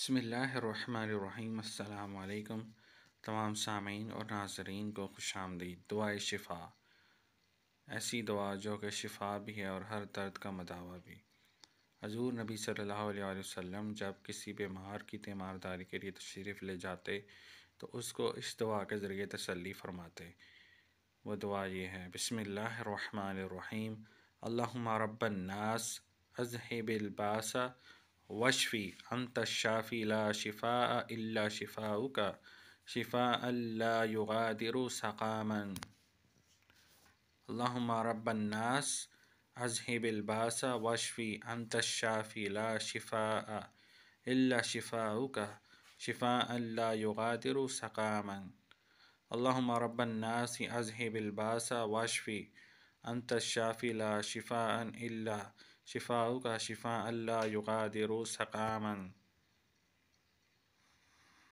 بسم اللہ الرحمن الرحیم السلام علیکم تمام سامعین اور ناظرین کو خوش آمدید دعائے شفا ایسی دعا جو کہ شفا بھی ہے اور ہر درد کا مداوع بھی حضور نبی صلی اللہ علیہ وسلم جب کسی بیمار کی تیمارداری کے لیے تشریف لے جاتے تو اس کو اس دعا کے ذریعے تسلی فرماتے وہ دعا یہ ہے بسم اللہ الرحمن الرحیم اللہم رب الناس اذہب الباسہ واشفي أنت الشافي لا شفاء إلا شفاؤك شفاء لا يغادر سقاما اللهم رب الناس أذهب الباس واشفي أنت الشافي لا شفاء إلا شفاؤك شفاء لا يغادر سقاما اللهم رب الناس أذهب الباس واشفي أنت الشافي لا شفاء إلا شفاؤك شفاء لا يغادر سقاما